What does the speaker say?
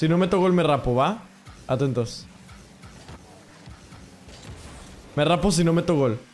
Si no meto gol, me rapo, ¿va? Atentos. Me rapo si no meto gol.